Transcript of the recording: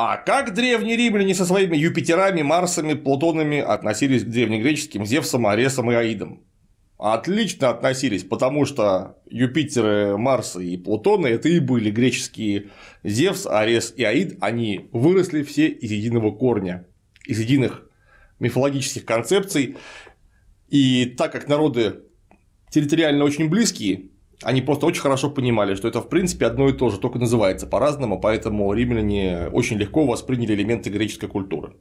А как древние римляне со своими Юпитерами, Марсами, Плутонами относились к древнегреческим Зевсам, Аресам и Аидам? Отлично относились, потому что Юпитеры, Марсы и Плутоны – это и были греческие Зевс, Арес и Аид, они выросли все из единого корня, из единых мифологических концепций. И так как народы территориально очень близкие, они просто очень хорошо понимали, что это в принципе одно и то же, только называется по-разному, поэтому римляне очень легко восприняли элементы греческой культуры.